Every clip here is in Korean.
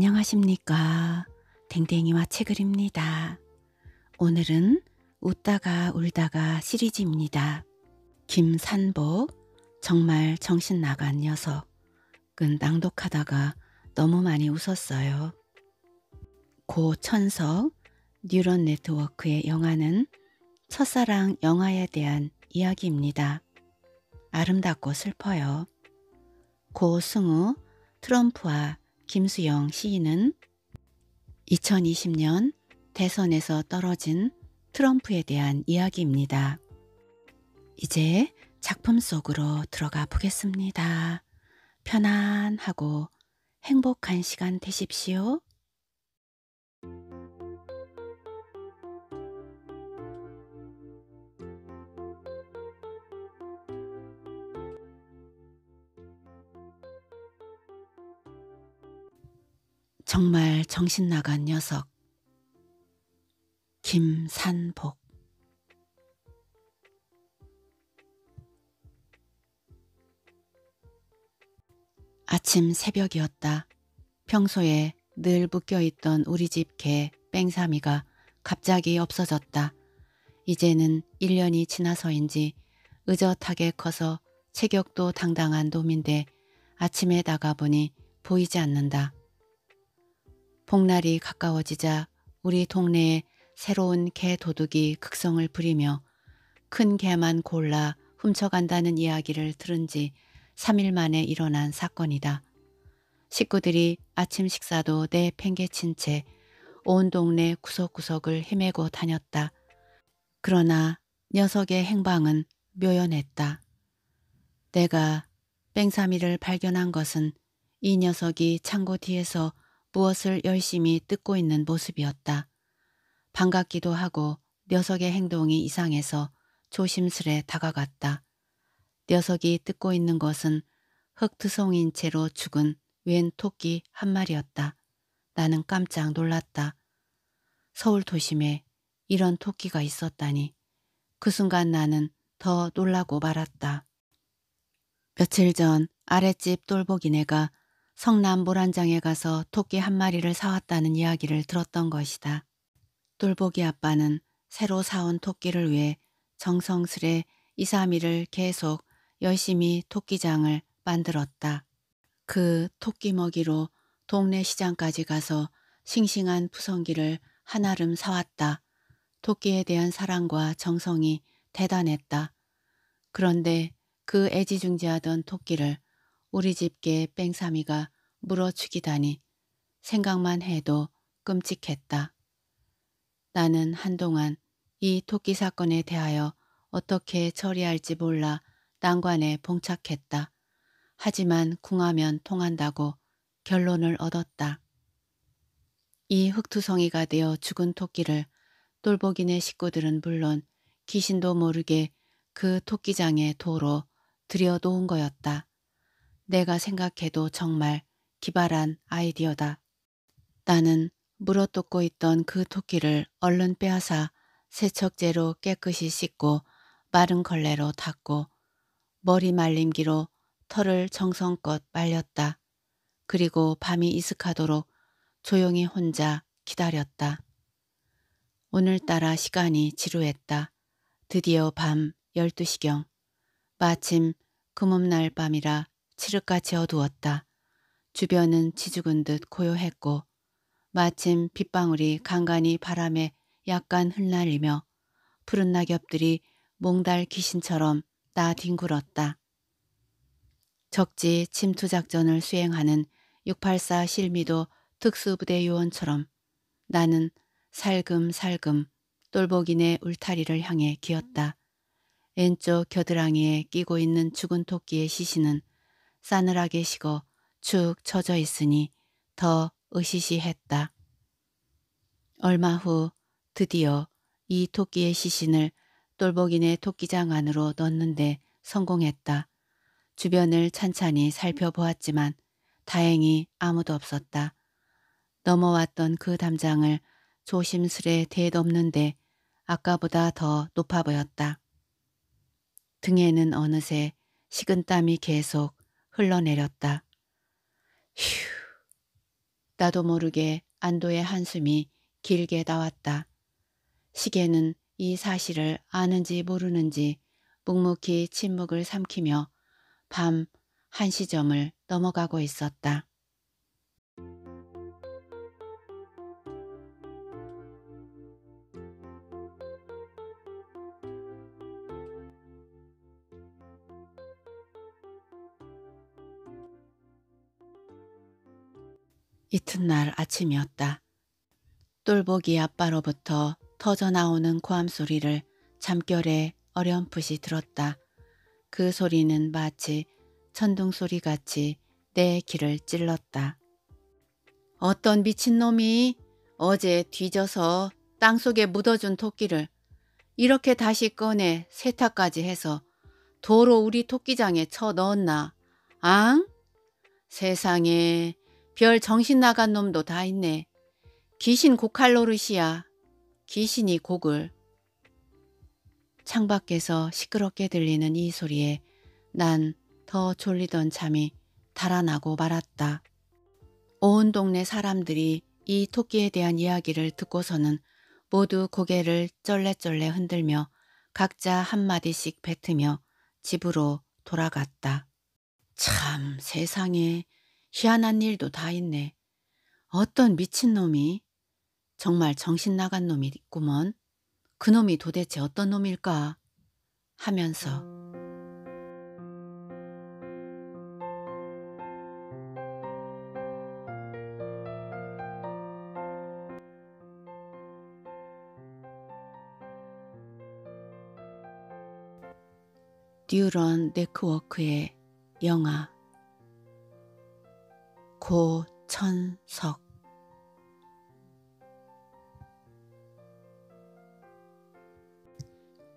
안녕하십니까. 댕댕이와 책을입니다. 오늘은 웃다가 울다가 시리즈입니다. 김산복, 정말 정신 나간 녀석은 낭독하다가 너무 많이 웃었어요. 고천석, 뉴런 네트워크의 영화는 첫사랑 영화에 대한 이야기입니다. 아름답고 슬퍼요. 고승우, 트럼프와 김수영 시인은 2020년 대선에서 떨어진 트럼프에 대한 이야기입니다. 이제 작품 속으로 들어가 보겠습니다. 편안하고 행복한 시간 되십시오. 정말 정신 나간 녀석. 김산복. 아침 새벽이었다. 평소에 늘 묶여있던 우리 집 개 뺑삼이가 갑자기 없어졌다. 이제는 1년이 지나서인지 의젓하게 커서 체격도 당당한 놈인데 아침에 나가보니 보이지 않는다. 폭날이 가까워지자 우리 동네에 새로운 개 도둑이 극성을 부리며 큰 개만 골라 훔쳐간다는 이야기를 들은 지 3일 만에 일어난 사건이다. 식구들이 아침 식사도 내팽개친 채 온 동네 구석구석을 헤매고 다녔다. 그러나 녀석의 행방은 묘연했다. 내가 뺑사미를 발견한 것은 이 녀석이 창고 뒤에서 무엇을 열심히 뜯고 있는 모습이었다. 반갑기도 하고 녀석의 행동이 이상해서 조심스레 다가갔다. 녀석이 뜯고 있는 것은 흙투성인 채로 죽은 웬 토끼 한 마리였다. 나는 깜짝 놀랐다. 서울 도심에 이런 토끼가 있었다니. 그 순간 나는 더 놀라고 말았다. 며칠 전 아랫집 똘보기네가 성남 모란장에 가서 토끼 한 마리를 사왔다는 이야기를 들었던 것이다. 돌보기 아빠는 새로 사온 토끼를 위해 정성스레 2, 3일을 계속 열심히 토끼장을 만들었다. 그 토끼 먹이로 동네 시장까지 가서 싱싱한 부성기를 한아름 사왔다. 토끼에 대한 사랑과 정성이 대단했다. 그런데 그 애지중지하던 토끼를 우리 집게 뺑사미가 물어 죽이다니 생각만 해도 끔찍했다. 나는 한동안 이 토끼 사건에 대하여 어떻게 처리할지 몰라 난관에 봉착했다. 하지만 궁하면 통한다고 결론을 얻었다. 이 흑투성이가 되어 죽은 토끼를 똘보기네 식구들은 물론 귀신도 모르게 그토끼장에 도로 들여놓은 거였다. 내가 생각해도 정말 기발한 아이디어다. 나는 물어뜯고 있던 그 토끼를 얼른 빼앗아 세척제로 깨끗이 씻고 마른 걸레로 닦고 머리 말림기로 털을 정성껏 말렸다. 그리고 밤이 이슥하도록 조용히 혼자 기다렸다. 오늘따라 시간이 지루했다. 드디어 밤 12시경. 마침 금음날 밤이라 칠흑같이 어두웠다. 주변은 지죽은 듯 고요했고 마침 빗방울이 간간히 바람에 약간 흩날리며 푸른 낙엽들이 몽달 귀신처럼 따 뒹굴었다. 적지 침투 작전을 수행하는 684 실미도 특수부대 요원처럼 나는 살금살금 똘보기네 울타리를 향해 기었다. 왼쪽 겨드랑이에 끼고 있는 죽은 토끼의 시신은 싸늘하게 식어 축 처져 있으니 더 으시시했다. 얼마 후 드디어 이 토끼의 시신을 똘복인의 토끼장 안으로 넣는데 성공했다. 주변을 찬찬히 살펴보았지만 다행히 아무도 없었다. 넘어왔던 그 담장을 조심스레 대덮는데 아까보다 더 높아 보였다. 등에는 어느새 식은땀이 계속 흘러내렸다. 휴. 나도 모르게 안도의 한숨이 길게 나왔다. 시계는 이 사실을 아는지 모르는지 묵묵히 침묵을 삼키며 밤 한시점을 넘어가고 있었다. 이튿날 아침이었다. 똘보기 아빠로부터 터져나오는 고함 소리를 잠결에 어렴풋이 들었다. 그 소리는 마치 천둥소리같이 내 귀를 찔렀다. 어떤 미친놈이 어제 뒤져서 땅속에 묻어준 토끼를 이렇게 다시 꺼내 세탁까지 해서 도로 우리 토끼장에 쳐 넣었나? 앙? 세상에 별 정신 나간 놈도 다 있네. 귀신 고칼로르시야 귀신이 곡을. 창밖에서 시끄럽게 들리는 이 소리에 난 더 졸리던 잠이 달아나고 말았다. 온 동네 사람들이 이 토끼에 대한 이야기를 듣고서는 모두 고개를 쩔레쩔레 흔들며 각자 한마디씩 뱉으며 집으로 돌아갔다. 참 세상에 희한한 일도 다 있네. 어떤 미친놈이 정말 정신 나간 놈이 있구먼. 그놈이 도대체 어떤 놈일까 하면서 뉴런 네트워크의 영화 고천석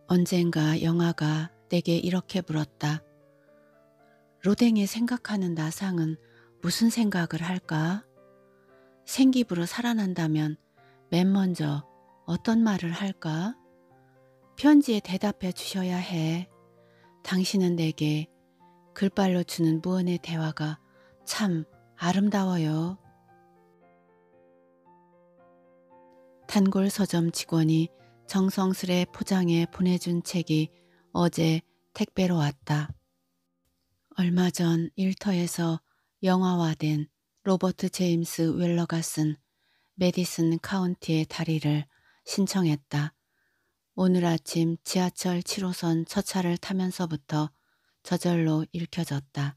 언젠가 영화가 내게 이렇게 물었다. 로댕이 생각하는 나상은 무슨 생각을 할까? 생기부로 살아난다면 맨 먼저 어떤 말을 할까? 편지에 대답해 주셔야 해. 당신은 내게 글발로 주는 무언의 대화가 참 아름다워요. 탄골 서점 직원이 정성스레 포장해 보내준 책이 어제 택배로 왔다. 얼마 전 일터에서 영화화된 로버트 제임스 웰러가 쓴 메디슨 카운티의 다리를 신청했다. 오늘 아침 지하철 7호선 첫차를 타면서부터 저절로 읽혀졌다.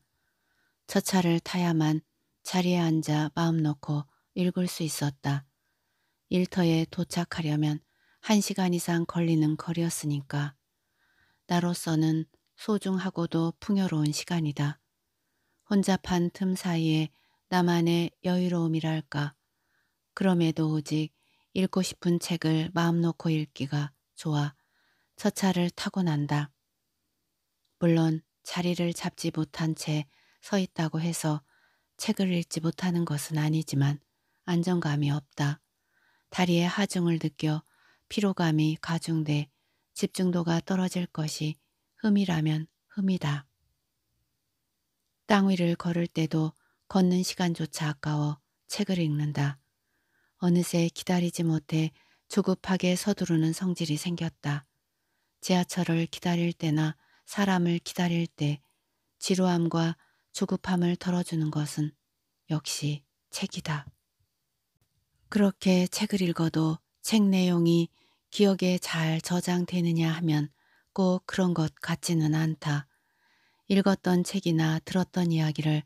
첫차를 타야만 자리에 앉아 마음 놓고 읽을 수 있었다. 일터에 도착하려면 한시간 이상 걸리는 거리였으니까 나로서는 소중하고도 풍요로운 시간이다. 혼잡한 틈 사이에 나만의 여유로움이랄까. 그럼에도 오직 읽고 싶은 책을 마음 놓고 읽기가 좋아 첫 차를 타고 난다. 물론 자리를 잡지 못한 채 서 있다고 해서 책을 읽지 못하는 것은 아니지만 안정감이 없다. 다리에 하중을 느껴 피로감이 가중돼 집중도가 떨어질 것이 흠이라면 흠이다. 땅 위를 걸을 때도 걷는 시간조차 아까워 책을 읽는다. 어느새 기다리지 못해 조급하게 서두르는 성질이 생겼다. 지하철을 기다릴 때나 사람을 기다릴 때 지루함과 조급함을 덜어주는 것은 역시 책이다. 그렇게 책을 읽어도 책 내용이 기억에 잘 저장되느냐 하면 꼭 그런 것 같지는 않다. 읽었던 책이나 들었던 이야기를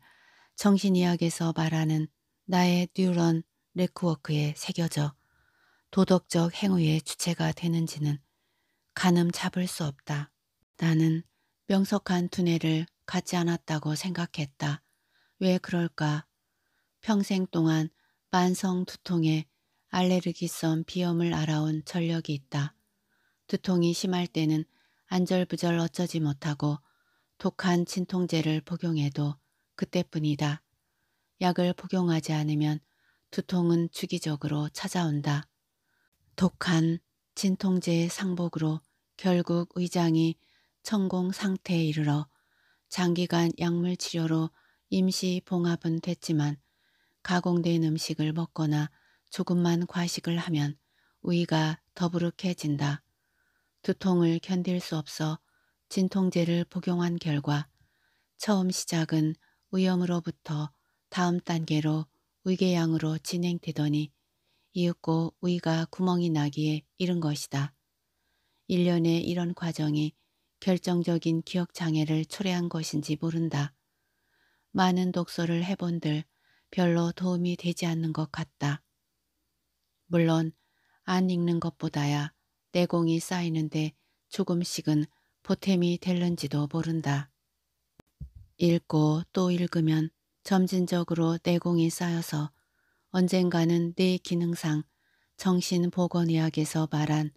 정신의학에서 말하는 나의 뉴런 네트워크에 새겨져 도덕적 행위의 주체가 되는지는 가늠 잡을 수 없다. 나는 명석한 두뇌를 같지 않았다고 생각했다. 왜 그럴까? 평생 동안 만성 두통에 알레르기성 비염을 알아온 전력이 있다. 두통이 심할 때는 안절부절 어쩌지 못하고 독한 진통제를 복용해도 그때뿐이다. 약을 복용하지 않으면 두통은 주기적으로 찾아온다. 독한 진통제의 상복으로 결국 의장이 천공 상태에 이르러 장기간 약물 치료로 임시 봉합은 됐지만 가공된 음식을 먹거나 조금만 과식을 하면 위가 더부룩해진다. 두통을 견딜 수 없어 진통제를 복용한 결과 처음 시작은 위염으로부터 다음 단계로 위궤양으로 진행되더니 이윽고 위가 구멍이 나기에 이른 것이다. 1년에 이런 과정이 결정적인 기억장애를 초래한 것인지 모른다. 많은 독서를 해본들 별로 도움이 되지 않는 것 같다. 물론 안 읽는 것보다야 내공이 쌓이는데 조금씩은 보탬이 될는지도 모른다. 읽고 또 읽으면 점진적으로 내공이 쌓여서 언젠가는 내 기능상 정신보건의학에서 말한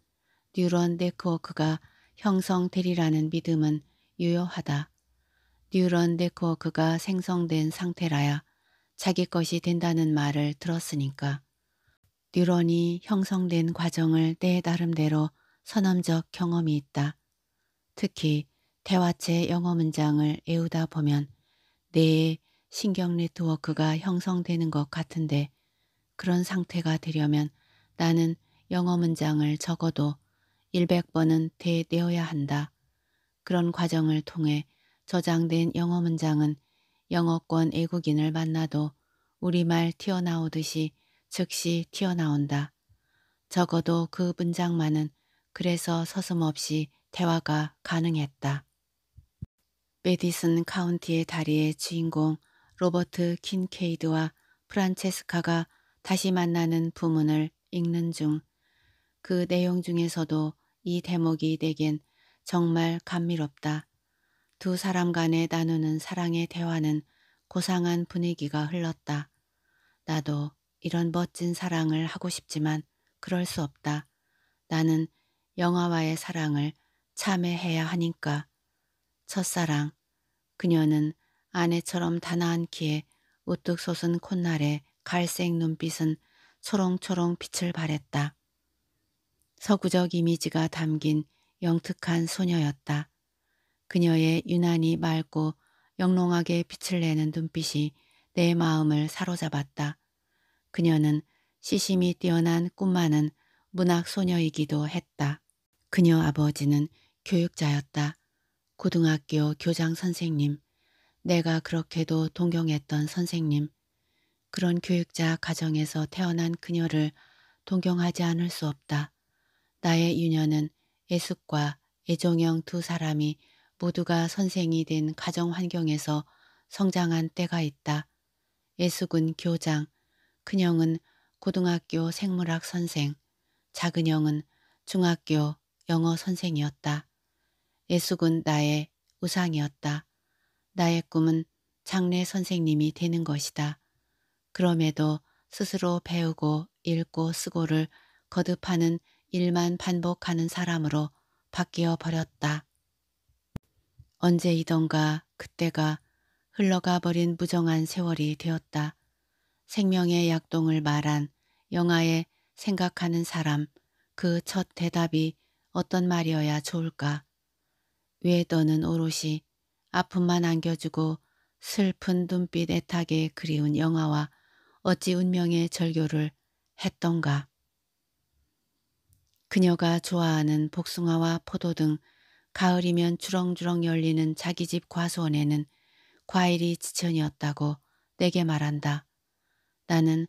뉴런 네트워크가 형성되리라는 믿음은 유효하다. 뉴런 네트워크가 생성된 상태라야 자기 것이 된다는 말을 들었으니까. 뉴런이 형성된 과정을 때 나름대로 선험적 경험이 있다. 특히 대화체 영어 문장을 외우다 보면 뇌의 신경 네트워크가 형성되는 것 같은데 그런 상태가 되려면 나는 영어 문장을 적어도 100번은 되뇌어야 한다. 그런 과정을 통해 저장된 영어 문장은 영어권 애국인을 만나도 우리말 튀어나오듯이 즉시 튀어나온다. 적어도 그 문장만은 그래서 서슴없이 대화가 가능했다. 메디슨 카운티의 다리의 주인공 로버트 킨케이드와 프란체스카가 다시 만나는 부문을 읽는 중 그 내용 중에서도 이 대목이 내겐 정말 감미롭다. 두 사람 간에 나누는 사랑의 대화는 고상한 분위기가 흘렀다. 나도 이런 멋진 사랑을 하고 싶지만 그럴 수 없다. 나는 영화와의 사랑을 참회해야 하니까. 첫사랑. 그녀는 아내처럼 단아한키에 우뚝 솟은 콧날에 갈색 눈빛은 초롱초롱 빛을 발했다. 서구적 이미지가 담긴 영특한 소녀였다. 그녀의 유난히 맑고 영롱하게 빛을 내는 눈빛이 내 마음을 사로잡았다. 그녀는 시심이 뛰어난 꿈만은 문학 소녀이기도 했다. 그녀 아버지는 교육자였다. 고등학교 교장 선생님, 내가 그렇게도 동경했던 선생님, 그런 교육자 가정에서 태어난 그녀를 동경하지 않을 수 없다. 나의 유년은 애숙과 애종영 두 사람이 모두가 선생이 된 가정 환경에서 성장한 때가 있다. 애숙은 교장, 큰형은 고등학교 생물학 선생, 작은형은 중학교 영어 선생이었다. 애숙은 나의 우상이었다. 나의 꿈은 장례 선생님이 되는 것이다. 그럼에도 스스로 배우고 읽고 쓰고를 거듭하는 일만 반복하는 사람으로 바뀌어 버렸다. 언제이던가 그때가 흘러가 버린 무정한 세월이 되었다. 생명의 약동을 말한 영화의 생각하는 사람 그 첫 대답이 어떤 말이어야 좋을까. 왜 너는 오롯이 아픔만 안겨주고 슬픈 눈빛 애타게 그리운 영화와 어찌 운명의 절교를 했던가. 그녀가 좋아하는 복숭아와 포도 등 가을이면 주렁주렁 열리는 자기 집 과수원에는 과일이 지천이었다고 내게 말한다. 나는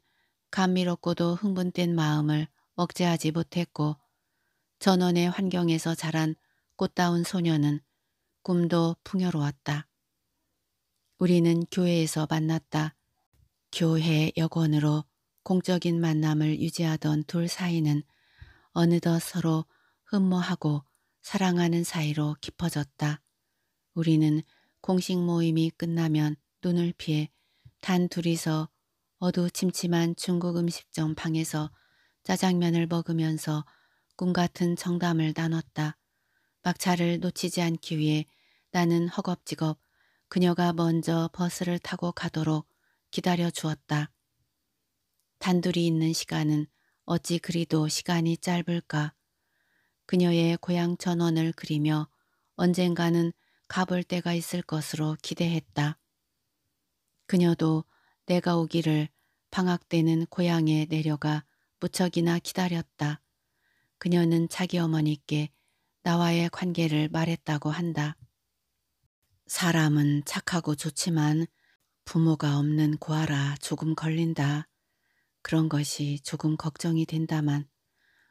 감미롭고도 흥분된 마음을 억제하지 못했고 전원의 환경에서 자란 꽃다운 소녀는 꿈도 풍요로웠다. 우리는 교회에서 만났다. 교회 여건으로 공적인 만남을 유지하던 둘 사이는 어느덧 서로 흠모하고 사랑하는 사이로 깊어졌다. 우리는 공식 모임이 끝나면 눈을 피해 단 둘이서 어두침침한 중국 음식점 방에서 짜장면을 먹으면서 꿈같은 정담을 나눴다. 막차를 놓치지 않기 위해 나는 허겁지겁 그녀가 먼저 버스를 타고 가도록 기다려 주었다. 단둘이 있는 시간은 어찌 그리도 시간이 짧을까. 그녀의 고향 전원을 그리며 언젠가는 가볼 때가 있을 것으로 기대했다. 그녀도 내가 오기를 방학 때는 고향에 내려가 무척이나 기다렸다. 그녀는 자기 어머니께 나와의 관계를 말했다고 한다. 사람은 착하고 좋지만 부모가 없는 고아라 조금 걸린다. 그런 것이 조금 걱정이 된다만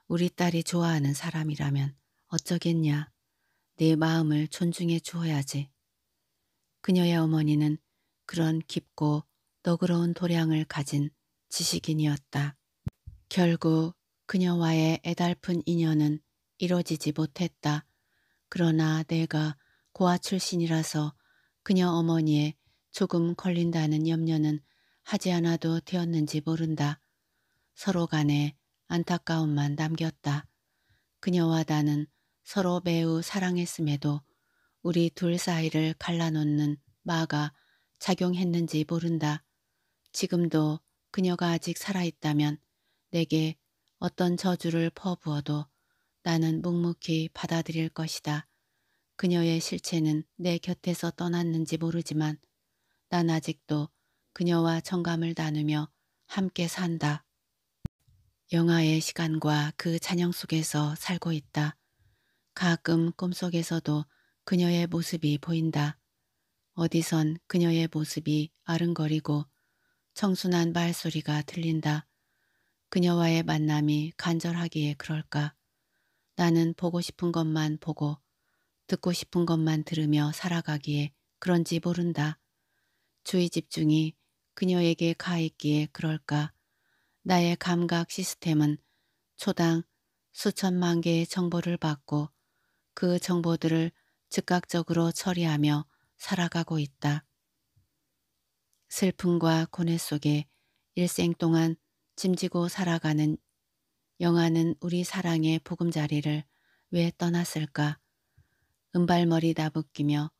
우리 딸이 좋아하는 사람이라면 어쩌겠냐. 내 마음을 존중해 주어야지. 그녀의 어머니는 그런 깊고 너그러운 도량을 가진 지식인이었다. 결국 그녀와의 애달픈 인연은 이뤄지지 못했다. 그러나 내가 고아 출신이라서 그녀 어머니에 조금 걸린다는 염려는 하지 않아도 되었는지 모른다. 서로 간에 안타까움만 남겼다. 그녀와 나는 서로 매우 사랑했음에도 우리 둘 사이를 갈라놓는 마가 작용했는지 모른다. 지금도 그녀가 아직 살아있다면 내게 어떤 저주를 퍼부어도 나는 묵묵히 받아들일 것이다. 그녀의 실체는 내 곁에서 떠났는지 모르지만 난 아직도 그녀와 정감을 나누며 함께 산다. 영화의 시간과 그 잔영 속에서 살고 있다. 가끔 꿈속에서도 그녀의 모습이 보인다. 어디선 그녀의 모습이 아른거리고 청순한 말소리가 들린다. 그녀와의 만남이 간절하기에 그럴까. 나는 보고 싶은 것만 보고 듣고 싶은 것만 들으며 살아가기에 그런지 모른다. 주의 집중이 그녀에게 가 있기에 그럴까. 나의 감각 시스템은 초당 수천만 개의 정보를 받고 그 정보들을 즉각적으로 처리하며 살아가고 있다. 슬픔과 고뇌 속에 일생 동안 짐지고 살아가는 영화는 우리 사랑의 보금자리를 왜 떠났을까? 은발머리 다붓기며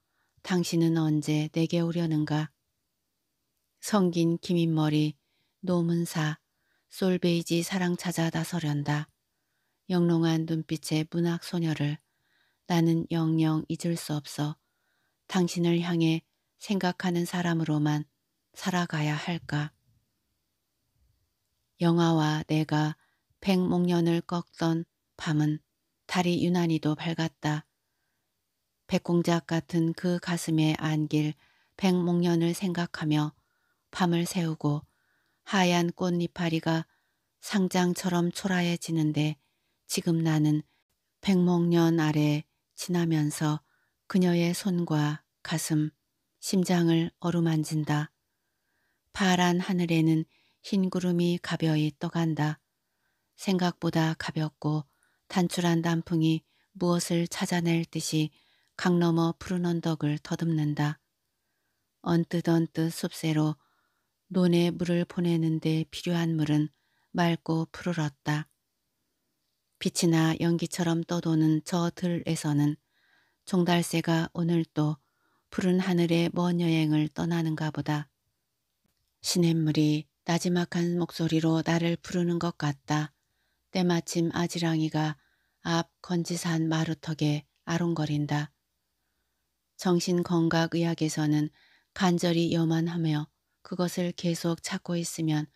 당신은 언제 내게 오려는가? 성긴 기민머리 노문사 솔베이지 사랑 찾아 나서련다. 영롱한 눈빛의 문학 소녀를 나는 영영 잊을 수 없어 당신을 향해 생각하는 사람으로만 살아가야 할까. 영화와 내가 백목년을 꺾던 밤은 달이 유난히도 밝았다. 백공작 같은 그 가슴에 안길 백목년을 생각하며 밤을 세우고 하얀 꽃잎파리가 상장처럼 초라해지는데 지금 나는 백목년 아래 지나면서 그녀의 손과 가슴, 심장을 어루만진다. 파란 하늘에는 흰 구름이 가벼이 떠간다. 생각보다 가볍고 단출한 단풍이 무엇을 찾아낼 듯이 강 너머 푸른 언덕을 더듬는다. 언뜻 언뜻 숲새로 논에 물을 보내는데 필요한 물은 맑고 푸르렀다. 빛이나 연기처럼 떠도는 저 들에서는 종달새가 오늘도 푸른 하늘에먼 여행을 떠나는가 보다. 시냇물이 나지막한 목소리로 나를 부르는 것 같다. 때마침 아지랑이가 앞 건지산 마루턱에 아롱거린다. 정신건강의학에서는 간절히 염만하며 그것을 계속 찾고 있으면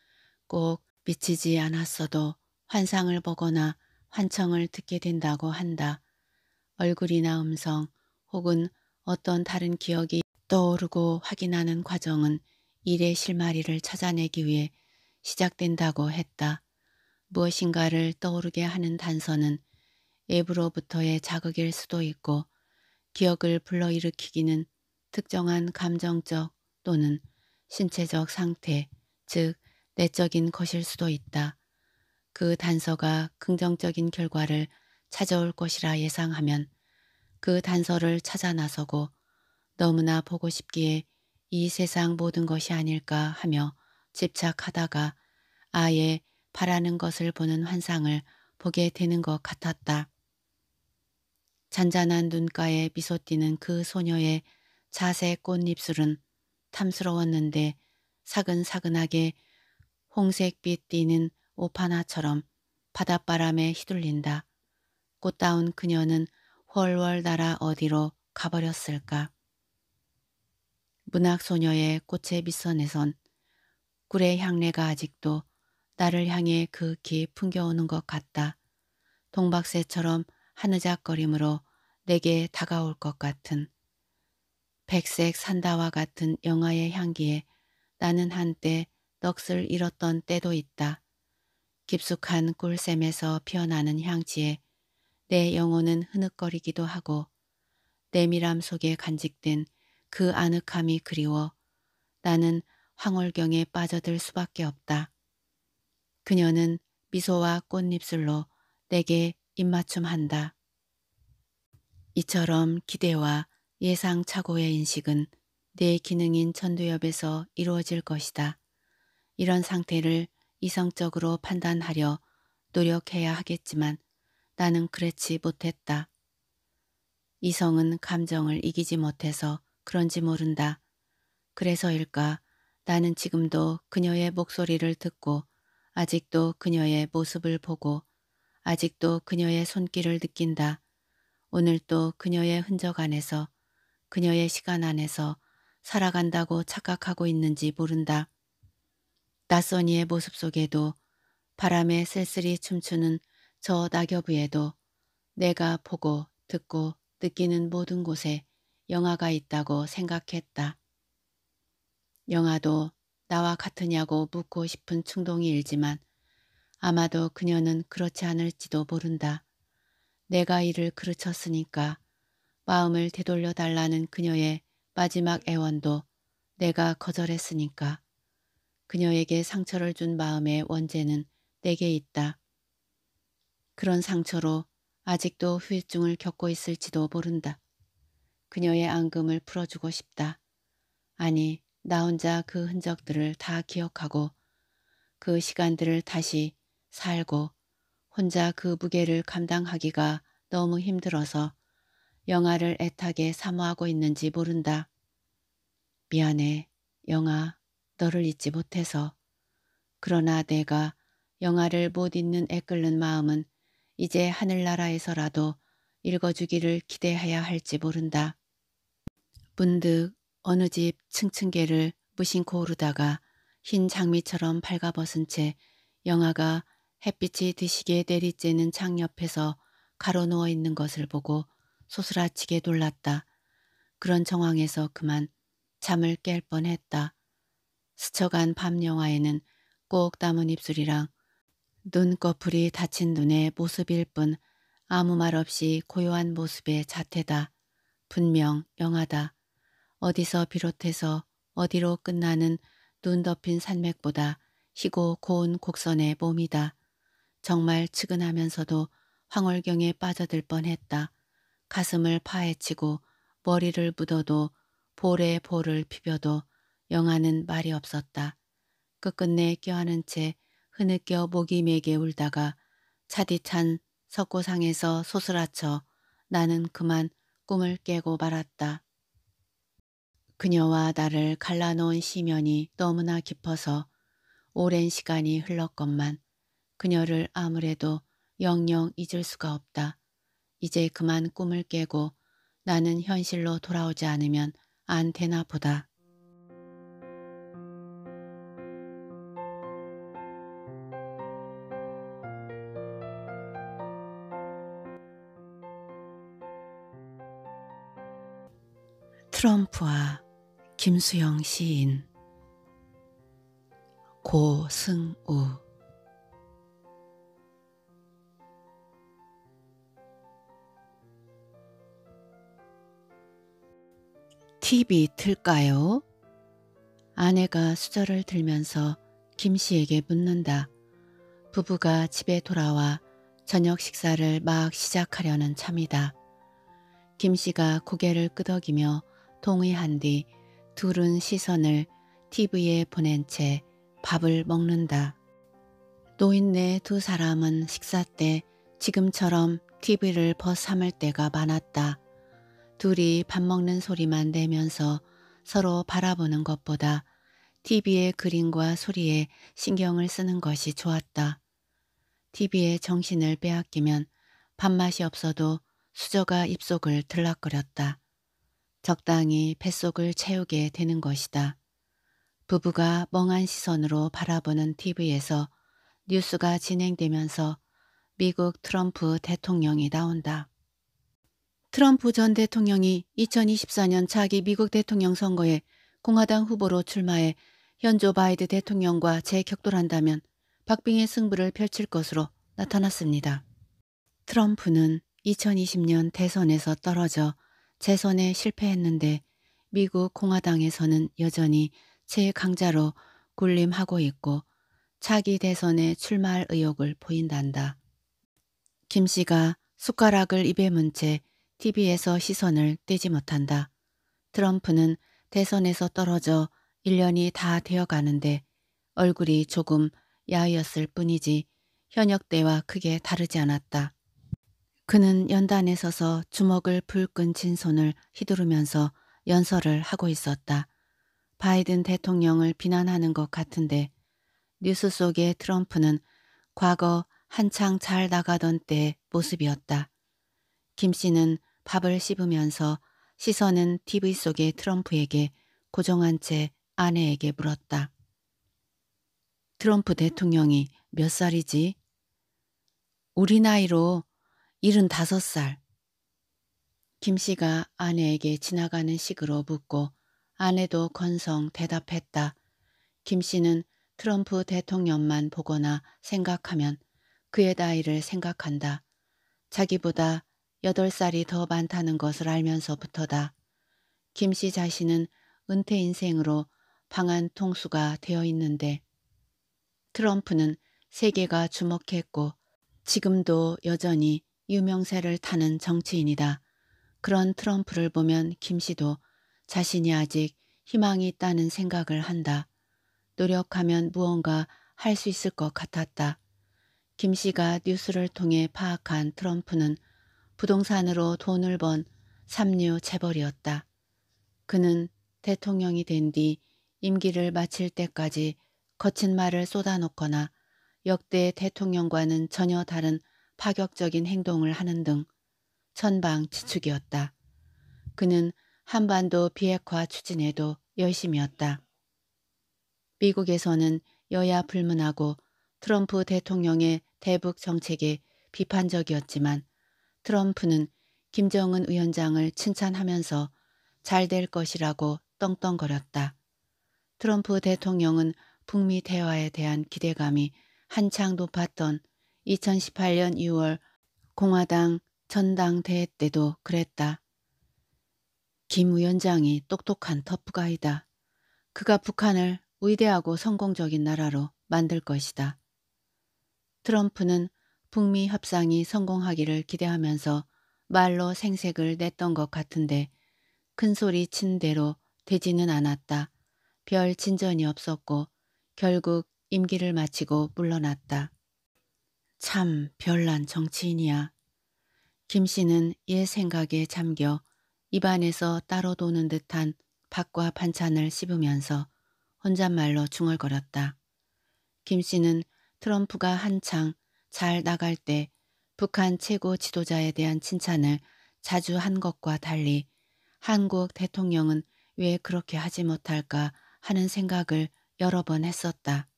꼭 미치지 않았어도 환상을 보거나 환청을 듣게 된다고 한다. 얼굴이나 음성 혹은 어떤 다른 기억이 떠오르고 확인하는 과정은 일의 실마리를 찾아내기 위해 시작된다고 했다. 무엇인가를 떠오르게 하는 단서는 앱으로부터의 자극일 수도 있고 기억을 불러일으키기는 특정한 감정적 또는 신체적 상태, 즉 내적인 것일 수도 있다. 그 단서가 긍정적인 결과를 찾아올 것이라 예상하면 그 단서를 찾아 나서고 너무나 보고 싶기에 이 세상 모든 것이 아닐까 하며 집착하다가 아예 바라는 것을 보는 환상을 보게 되는 것 같았다. 잔잔한 눈가에 미소 띠는 그 소녀의 자세 꽃잎술은 탐스러웠는데 사근사근하게 홍색빛 띠는 오파나처럼 바닷바람에 휘둘린다. 꽃다운 그녀는 훨훨 날아 어디로 가버렸을까. 문학소녀의 꽃의 밑선에선 꿀의 향내가 아직도 나를 향해 그윽히 풍겨오는 것 같다. 동박새처럼 하느작거림으로 내게 다가올 것 같은 백색 산다와 같은 영화의 향기에 나는 한때 넋을 잃었던 때도 있다. 깊숙한 꿀샘에서 피어나는 향취에 내 영혼은 흐느거리기도 하고 내밀함 속에 간직된 그 아늑함이 그리워 나는 황홀경에 빠져들 수밖에 없다. 그녀는 미소와 꽃잎술로 내게 입맞춤한다. 이처럼 기대와 예상착오의 인식은 뇌 기능인 천두엽에서 이루어질 것이다. 이런 상태를 이성적으로 판단하려 노력해야 하겠지만 나는 그렇지 못했다. 이성은 감정을 이기지 못해서 그런지 모른다. 그래서일까 나는 지금도 그녀의 목소리를 듣고 아직도 그녀의 모습을 보고 아직도 그녀의 손길을 느낀다. 오늘 도 그녀의 흔적 안에서 그녀의 시간 안에서 살아간다고 착각하고 있는지 모른다. 낯선이의 모습 속에도 바람에 쓸쓸히 춤추는 저 낙엽 위에도 내가 보고 듣고 느끼는 모든 곳에 영화가 있다고 생각했다. 영화도 나와 같으냐고 묻고 싶은 충동이 일지만 아마도 그녀는 그렇지 않을지도 모른다. 내가 이를 그르쳤으니까 마음을 되돌려 달라는 그녀의 마지막 애원도 내가 거절했으니까. 그녀에게 상처를 준 마음의 원죄는 내게 있다. 그런 상처로 아직도 후유증을 겪고 있을지도 모른다. 그녀의 앙금을 풀어주고 싶다. 아니 나 혼자 그 흔적들을 다 기억하고 그 시간들을 다시 살고 혼자 그 무게를 감당하기가 너무 힘들어서 영아를 애타게 사모하고 있는지 모른다. 미안해, 영아, 너를 잊지 못해서. 그러나 내가 영아를 못 잊는 애끓는 마음은 이제 하늘나라에서라도 읽어주기를 기대해야 할지 모른다. 문득 어느 집 층층계를 무심코 오르다가 흰 장미처럼 밝아벗은 채 영아가 햇빛이 드시게 내리쬐는 창 옆에서 가로누워 있는 것을 보고 소스라치게 놀랐다. 그런 정황에서 그만 잠을 깰 뻔했다. 스쳐간 밤 영화에는 꼭 담은 입술이랑 눈꺼풀이 닫힌 눈의 모습일 뿐 아무 말 없이 고요한 모습의 자태다. 분명 영화다. 어디서 비롯해서 어디로 끝나는 눈 덮인 산맥보다 희고 고운 곡선의 몸이다. 정말 측은하면서도 황홀경에 빠져들 뻔했다. 가슴을 파헤치고 머리를 묻어도 볼에 볼을 비벼도 영아는 말이 없었다. 끝끝내 껴안은 채 흐느껴 목이 매게 울다가 차디찬 석고상에서 소스라쳐 나는 그만 꿈을 깨고 말았다. 그녀와 나를 갈라놓은 시면이 너무나 깊어서 오랜 시간이 흘렀건만 그녀를 아무래도 영영 잊을 수가 없다. 이제 그만 꿈을 깨고 나는 현실로 돌아오지 않으면 안 되나 보다. 트럼프와 김수영 시인 고승우 TV 틀까요? 아내가 수저를 들면서 김씨에게 묻는다. 부부가 집에 돌아와 저녁 식사를 막 시작하려는 참이다. 김씨가 고개를 끄덕이며 동의한 뒤 둘은 시선을 TV에 보낸 채 밥을 먹는다. 노인네 두 사람은 식사 때 지금처럼 TV를 벗삼을 때가 많았다. 둘이 밥 먹는 소리만 내면서 서로 바라보는 것보다 TV의 그림과 소리에 신경을 쓰는 것이 좋았다. t v 의 정신을 빼앗기면 밥맛이 없어도 수저가 입속을 들락거렸다. 적당히 뱃속을 채우게 되는 것이다. 부부가 멍한 시선으로 바라보는 TV에서 뉴스가 진행되면서 미국 트럼프 대통령이 나온다. 트럼프 전 대통령이 2024년 차기 미국 대통령 선거에 공화당 후보로 출마해 현조 바이드 대통령과 재격돌한다면 박빙의 승부를 펼칠 것으로 나타났습니다. 트럼프는 2020년 대선에서 떨어져 재선에 실패했는데 미국 공화당에서는 여전히 제강자로 군림하고 있고 차기 대선에 출마할 의욕을 보인단다. 김 씨가 숟가락을 입에 문채 TV에서 시선을 떼지 못한다. 트럼프는 대선에서 떨어져 1년이 다 되어가는데 얼굴이 조금 야이었을 뿐이지 현역 때와 크게 다르지 않았다. 그는 연단에 서서 주먹을 불끈 친 손을 휘두르면서 연설을 하고 있었다. 바이든 대통령을 비난하는 것 같은데 뉴스 속의 트럼프는 과거 한창 잘 나가던 때 모습이었다. 김 씨는 밥을 씹으면서 시선은 TV 속의 트럼프에게 고정한 채 아내에게 물었다. 트럼프 대통령이 몇 살이지? 우리 나이로 75살. 김 씨가 아내에게 지나가는 식으로 묻고 아내도 건성 대답했다. 김 씨는 트럼프 대통령만 보거나 생각하면 그의 나이를 생각한다. 자기보다 여덟 살이더 많다는 것을 알면서부터다. 김씨 자신은 은퇴 인생으로 방한 통수가 되어 있는데 트럼프는 세계가 주목했고 지금도 여전히 유명세를 타는 정치인이다. 그런 트럼프를 보면 김 씨도 자신이 아직 희망이 있다는 생각을 한다. 노력하면 무언가 할 수 있을 것 같았다. 김 씨가 뉴스를 통해 파악한 트럼프는 부동산으로 돈을 번 삼류 재벌이었다. 그는 대통령이 된 뒤 임기를 마칠 때까지 거친 말을 쏟아놓거나 역대 대통령과는 전혀 다른 파격적인 행동을 하는 등 천방지축이었다. 그는 한반도 비핵화 추진에도 열심이었다. 미국에서는 여야 불문하고 트럼프 대통령의 대북 정책에 비판적이었지만 트럼프는 김정은 위원장을 칭찬하면서 잘 될 것이라고 떵떵거렸다. 트럼프 대통령은 북미 대화에 대한 기대감이 한창 높았던 2018년 2월 공화당 전당대회 때도 그랬다. 김 위원장이 똑똑한 터프가이다. 그가 북한을 위대하고 성공적인 나라로 만들 것이다. 트럼프는 북미 협상이 성공하기를 기대하면서 말로 생색을 냈던 것 같은데 큰 소리 친 대로 되지는 않았다. 별 진전이 없었고 결국 임기를 마치고 물러났다. 참 별난 정치인이야. 김 씨는 옛 생각에 잠겨 입안에서 따로 도는 듯한 밥과 반찬을 씹으면서 혼잣말로 중얼거렸다. 김 씨는 트럼프가 한창 잘 나갈 때 북한 최고 지도자에 대한 칭찬을 자주 한 것과 달리 한국 대통령은 왜 그렇게 하지 못할까 하는 생각을 여러 번 했었다.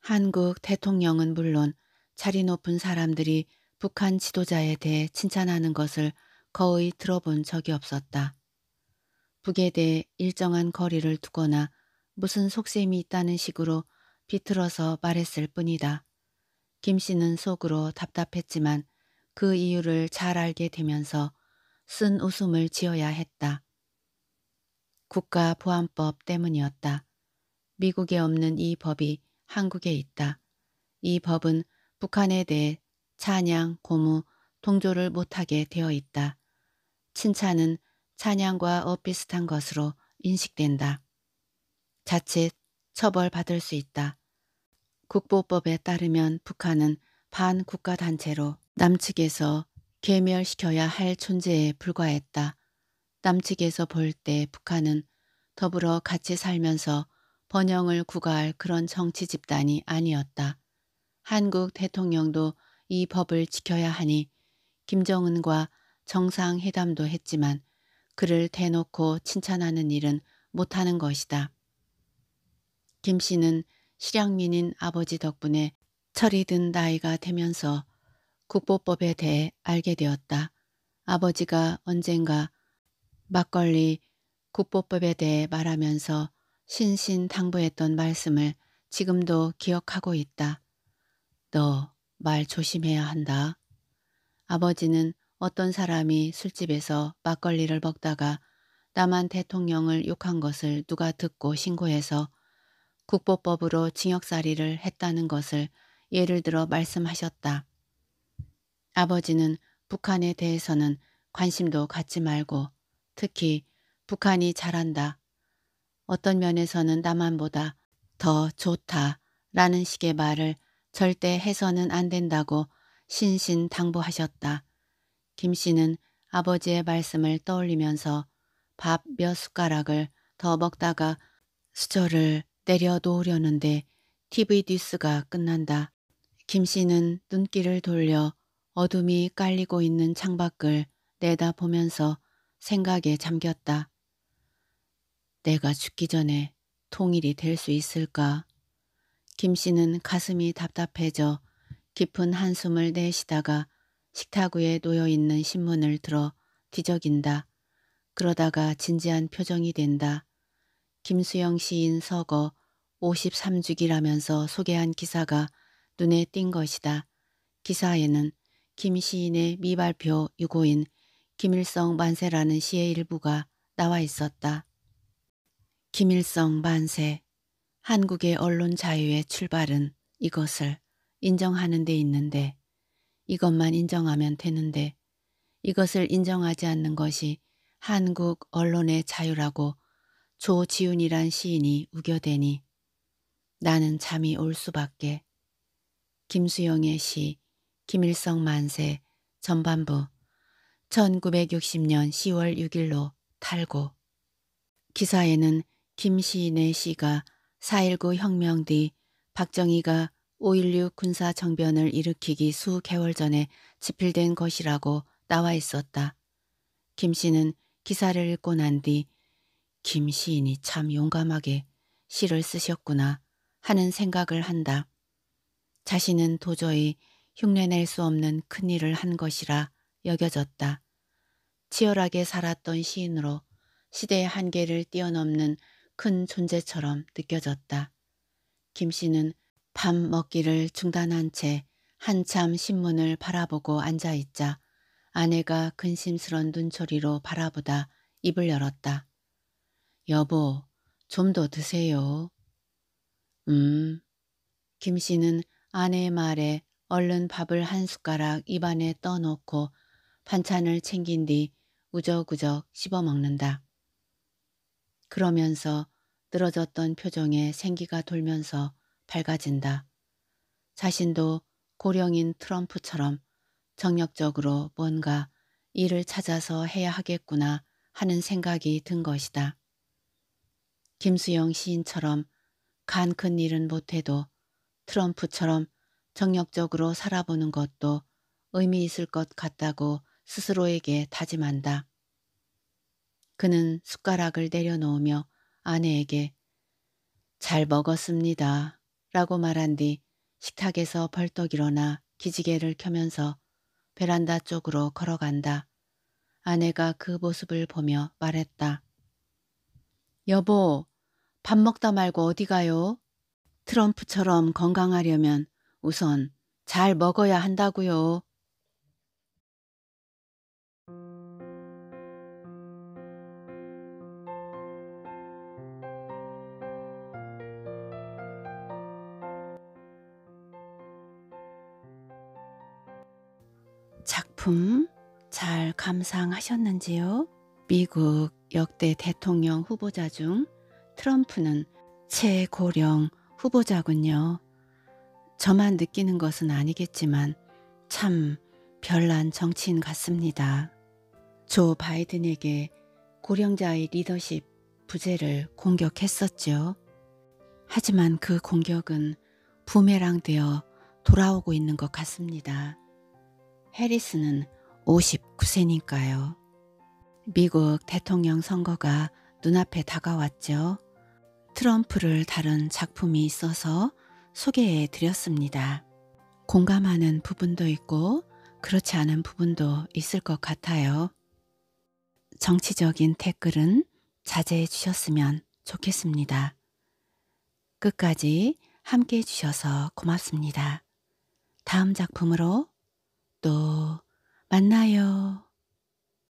한국 대통령은 물론 자리 높은 사람들이 북한 지도자에 대해 칭찬하는 것을 거의 들어본 적이 없었다. 북에 대해 일정한 거리를 두거나 무슨 속셈이 있다는 식으로 비틀어서 말했을 뿐이다. 김 씨는 속으로 답답했지만 그 이유를 잘 알게 되면서 쓴 웃음을 지어야 했다. 국가보안법 때문이었다. 미국에 없는 이 법이 한국에 있다. 이 법은 북한에 대해 찬양, 고무, 동조를 못하게 되어 있다. 칭찬은 찬양과 엇비슷한 것으로 인식된다. 자칫 처벌받을 수 있다. 국보법에 따르면 북한은 반국가단체로 남측에서 개멸시켜야 할 존재에 불과했다. 남측에서 볼 때 북한은 더불어 같이 살면서 번영을 구가할 그런 정치 집단이 아니었다. 한국 대통령도 이 법을 지켜야 하니 김정은과 정상회담도 했지만 그를 대놓고 칭찬하는 일은 못하는 것이다. 김 씨는 실향민인 아버지 덕분에 철이 든 나이가 되면서 국보법에 대해 알게 되었다. 아버지가 언젠가 막걸리 국보법에 대해 말하면서 신신당부했던 말씀을 지금도 기억하고 있다. 너 말 조심해야 한다. 아버지는 어떤 사람이 술집에서 막걸리를 먹다가 남한 대통령을 욕한 것을 누가 듣고 신고해서 국보법으로 징역살이를 했다는 것을 예를 들어 말씀하셨다. 아버지는 북한에 대해서는 관심도 갖지 말고 특히 북한이 잘한다. 어떤 면에서는 남한보다 더 좋다 라는 식의 말을 절대 해서는 안 된다고 신신 당부하셨다. 김 씨는 아버지의 말씀을 떠올리면서 밥 몇 숟가락을 더 먹다가 수저를 때려 놓으려는데 TV 뉴스가 끝난다. 김 씨는 눈길을 돌려 어둠이 깔리고 있는 창밖을 내다보면서 생각에 잠겼다. 내가 죽기 전에 통일이 될 수 있을까? 김 씨는 가슴이 답답해져 깊은 한숨을 내쉬다가 식탁 위에 놓여있는 신문을 들어 뒤적인다. 그러다가 진지한 표정이 된다. 김수영 시인 서거 53주기라면서 소개한 기사가 눈에 띈 것이다. 기사에는 김 시인의 미발표 유고인 김일성 만세라는 시의 일부가 나와 있었다. 김일성 만세 한국의 언론 자유의 출발은 이것을 인정하는 데 있는데 이것만 인정하면 되는데 이것을 인정하지 않는 것이 한국 언론의 자유라고 조지훈이란 시인이 우겨대니 나는 잠이 올 수밖에. 김수영의 시 김일성 만세 전반부 1960년 10월 6일로 탈고 기사에는 김 시인의 시가 4.19 혁명 뒤 박정희가 5.16 군사정변을 일으키기 수 개월 전에 집필된 것이라고 나와 있었다. 김 씨는 기사를 읽고 난 뒤김 시인이 참 용감하게 시를 쓰셨구나 하는 생각을 한다. 자신은 도저히 흉내낼 수 없는 큰일을 한 것이라 여겨졌다. 치열하게 살았던 시인으로 시대의 한계를 뛰어넘는 큰 존재처럼 느껴졌다. 김 씨는 밥 먹기를 중단한 채 한참 신문을 바라보고 앉아있자 아내가 근심스런 눈초리로 바라보다 입을 열었다. 여보, 좀 더 드세요. 음. 김 씨는 아내의 말에 얼른 밥을 한 숟가락 입안에 떠놓고 반찬을 챙긴 뒤 우적우적 씹어먹는다. 그러면서 늘어졌던 표정에 생기가 돌면서 밝아진다. 자신도 고령인 트럼프처럼 정력적으로 뭔가 일을 찾아서 해야 하겠구나 하는 생각이 든 것이다. 김수영 시인처럼 간큰 일은 못해도 트럼프처럼 정력적으로 살아보는 것도 의미 있을 것 같다고 스스로에게 다짐한다. 그는 숟가락을 내려놓으며 아내에게 잘 먹었습니다 라고 말한 뒤 식탁에서 벌떡 일어나 기지개를 켜면서 베란다 쪽으로 걸어간다. 아내가 그 모습을 보며 말했다. 여보, 밥 먹다 말고 어디 가요? 트럼프처럼 건강하려면 우선 잘 먹어야 한다고요. 작품 잘 감상하셨는지요? 미국 역대 대통령 후보자 중 트럼프는 최고령 후보자군요. 저만 느끼는 것은 아니겠지만 참 별난 정치인 같습니다. 조 바이든에게 고령자의 리더십 부재를 공격했었죠. 하지만 그 공격은 부메랑 되어 돌아오고 있는 것 같습니다. 해리스는 59세니까요. 미국 대통령 선거가 눈앞에 다가왔죠. 트럼프를 다룬 작품이 있어서 소개해 드렸습니다. 공감하는 부분도 있고 그렇지 않은 부분도 있을 것 같아요. 정치적인 댓글은 자제해 주셨으면 좋겠습니다. 끝까지 함께 해주셔서 고맙습니다. 다음 작품으로 또 만나요.